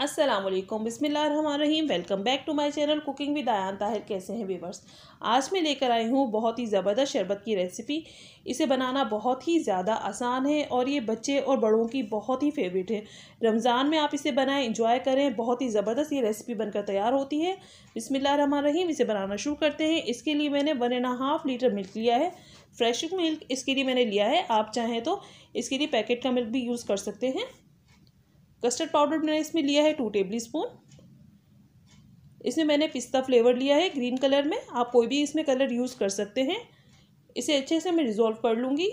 असलम बिसमीम welcome back to my channel cooking with Ayaan Tahir कैसे हैं व्यूवर्स आज मैं लेकर आई हूँ बहुत ही ज़बरदस्त शरबत की रेसिपी इसे बनाना बहुत ही ज़्यादा आसान है और ये बच्चे और बड़ों की बहुत ही फेवरेट है रमज़ान में आप इसे बनाएं इंजॉय करें बहुत ही ज़बरदस्त ये रेसिपी बनकर तैयार होती है रहीम इसे बनाना शुरू करते हैं इसके लिए मैंने one and half litre milk लिया है फ्रेश मिल्क इसके लिए मैंने लिया है आप चाहें तो इसके लिए पैकेट का मिल्क भी यूज़ कर सकते हैं कस्टर्ड पाउडर मैंने इसमें लिया है टू टेबल स्पून इसमें मैंने पिस्ता फ्लेवर लिया है ग्रीन कलर में आप कोई भी इसमें कलर यूज़ कर सकते हैं इसे अच्छे से मैं डिज़ोल्व कर लूँगी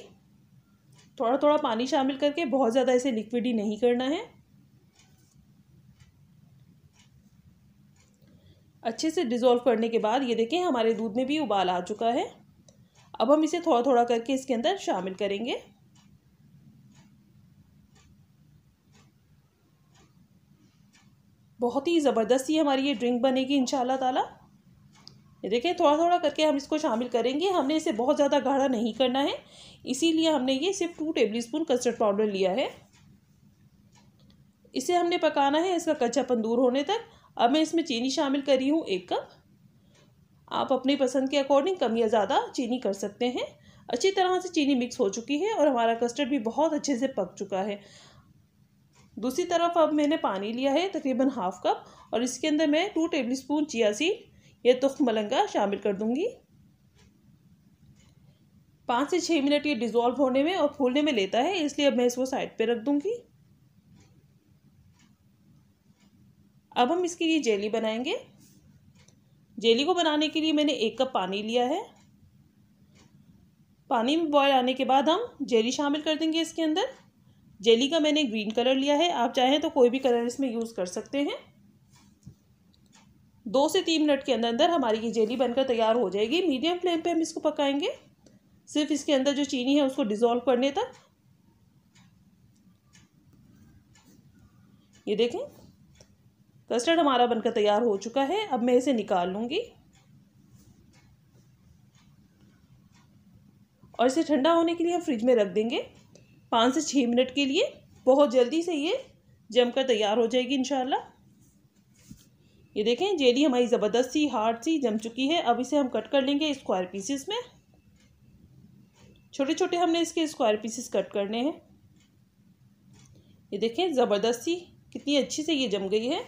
थोड़ा थोड़ा पानी शामिल करके बहुत ज़्यादा इसे लिक्विड ही नहीं करना है अच्छे से डिज़ोल्व करने के बाद ये देखें हमारे दूध में भी उबाल आ चुका है अब हम इसे थोड़ा थोड़ा करके इसके अंदर शामिल करेंगे बहुत ही ज़बरदस्त ही हमारी ये ड्रिंक बनेगी इन ताला ये देखें थोड़ा थोड़ा करके हम इसको शामिल करेंगे हमने इसे बहुत ज़्यादा गाढ़ा नहीं करना है इसीलिए हमने ये सिर्फ two tablespoon custard powder लिया है इसे हमने पकाना है इसका कच्चापन दूर होने तक अब मैं इसमें चीनी शामिल करी हूँ एक कप आप अपनी पसंद के अकॉर्डिंग कम या ज़्यादा चीनी कर सकते हैं अच्छी तरह से चीनी मिक्स हो चुकी है और हमारा कस्टर्ड भी बहुत अच्छे से पक चुका है दूसरी तरफ अब मैंने पानी लिया है तकरीबन हाफ कप और इसके अंदर मैं two tablespoon chia seed या तुख मलंगा शामिल कर दूँगी पाँच से छः मिनट ये डिज़ोल्व होने में और फूलने में लेता है इसलिए अब मैं इसको साइड पे रख दूँगी अब हम इसके लिए जेली बनाएंगे जेली को बनाने के लिए मैंने एक कप पानी लिया है पानी में बॉयल आने के बाद हम जेली शामिल कर देंगे इसके अंदर जेली का मैंने ग्रीन कलर लिया है आप चाहें तो कोई भी कलर इसमें यूज़ कर सकते हैं दो से तीन मिनट के अंदर अंदर हमारी ये जेली बनकर तैयार हो जाएगी मीडियम फ्लेम पे हम इसको पकाएंगे सिर्फ इसके अंदर जो चीनी है उसको डिज़ोल्व करने तक ये देखें कस्टर्ड हमारा बनकर तैयार हो चुका है अब मैं इसे निकाल लूँगी और इसे ठंडा होने के लिए हम फ्रिज में रख देंगे पाँच से छः मिनट के लिए बहुत जल्दी से ये जमकर तैयार हो जाएगी इनशाला ये देखें जेली हमारी ज़बरदस्त सी हार्ड सी जम चुकी है अब इसे हम कट कर लेंगे स्क्वायर पीसेस में छोटे छोटे हमने इसके स्क्वायर पीसेस कट करने हैं ये देखें ज़बरदस्त सी कितनी अच्छी से ये जम गई है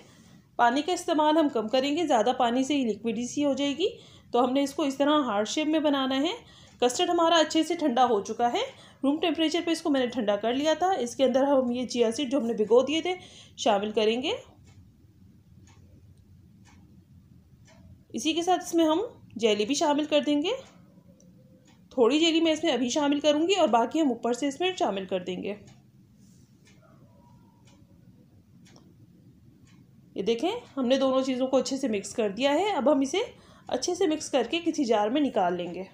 पानी का इस्तेमाल हम कम करेंगे ज़्यादा पानी से ही लिक्विड सी हो जाएगी तो हमने इसको इस तरह हार्ड शेप में बनाना है कस्टर्ड हमारा अच्छे से ठंडा हो चुका है रूम टेम्परेचर पे इसको मैंने ठंडा कर लिया था इसके अंदर हम ये चिया सीड जो हमने भिगो दिए थे शामिल करेंगे इसी के साथ इसमें हम जेली भी शामिल कर देंगे थोड़ी जेली मैं इसमें अभी शामिल करूँगी और बाकी हम ऊपर से इसमें शामिल कर देंगे ये देखें हमने दोनों चीज़ों को अच्छे से मिक्स कर दिया है अब हम इसे अच्छे से मिक्स करके किसी जार में निकाल लेंगे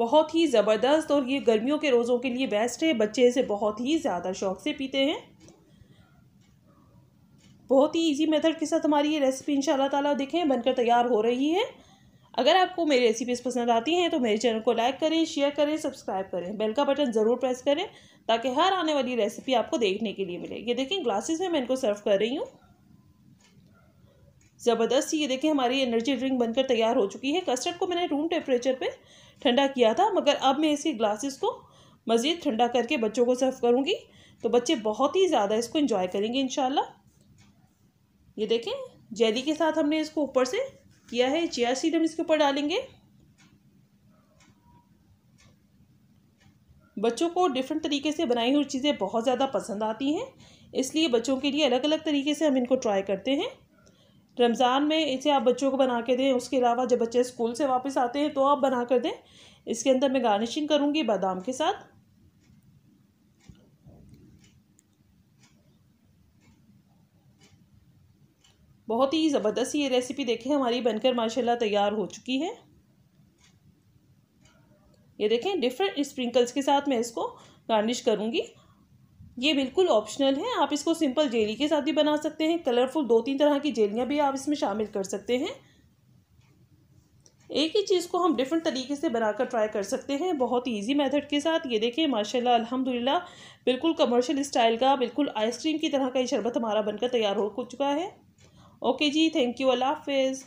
बहुत ही ज़बरदस्त और ये गर्मियों के रोज़ों के लिए बेस्ट है बच्चे इसे बहुत ही ज़्यादा शौक से पीते हैं बहुत ही इजी मेथड के साथ हमारी ये रेसिपी इन ताला देखें बनकर तैयार हो रही है अगर आपको मेरी रेसिपीज़ पसंद आती हैं तो मेरे चैनल को लाइक करें शेयर करें सब्सक्राइब करें बेल का बटन ज़रूर प्रेस करें ताकि हर आने वाली रेसिपी आपको देखने के लिए मिले ये देखें ग्लासेस में मैं इनको सर्व कर रही हूँ ज़बरदस्त ये देखें हमारी एनर्जी ड्रिंक बनकर तैयार हो चुकी है कस्टर्ड को मैंने रूम टेम्परेचर पे ठंडा किया था मगर अब मैं इसके ग्लासेस को मज़ीद ठंडा करके बच्चों को सर्व करूँगी तो बच्चे बहुत ही ज़्यादा इसको इन्जॉय करेंगे इन ये देखें जेली के साथ हमने इसको ऊपर से किया है चिया सीड हम इसके ऊपर डालेंगे बच्चों को डिफरेंट तरीके से बनाई हुई चीज़ें बहुत ज़्यादा पसंद आती हैं इसलिए बच्चों के लिए अलग अलग तरीके से हम इनको ट्राई करते हैं रमज़ान में इसे आप बच्चों को बना के दें उसके अलावा जब बच्चे स्कूल से वापस आते हैं तो आप बना कर दें इसके अंदर मैं गार्निशिंग करूँगी बादाम के साथ बहुत ही ज़बरदस्त ये रेसिपी देखें हमारी बनकर माशाल्लाह तैयार हो चुकी है ये देखें डिफरेंट स्प्रिंकल्स के साथ मैं इसको गार्निश करूँगी ये बिल्कुल ऑप्शनल है आप इसको सिंपल जेली के साथ भी बना सकते हैं कलरफुल दो तीन तरह की जेलियाँ भी आप इसमें शामिल कर सकते हैं एक ही चीज़ को हम डिफरेंट तरीके से बनाकर ट्राई कर सकते हैं बहुत ही ईजी मेथड के साथ ये देखें माशाल्लाह अल्हम्दुलिल्लाह बिल्कुल कमर्शियल स्टाइल का बिल्कुल आइसक्रीम की तरह का ये शरबत हमारा बनकर तैयार हो चुका है ओके जी थैंक यू अल्लाह हाफिज़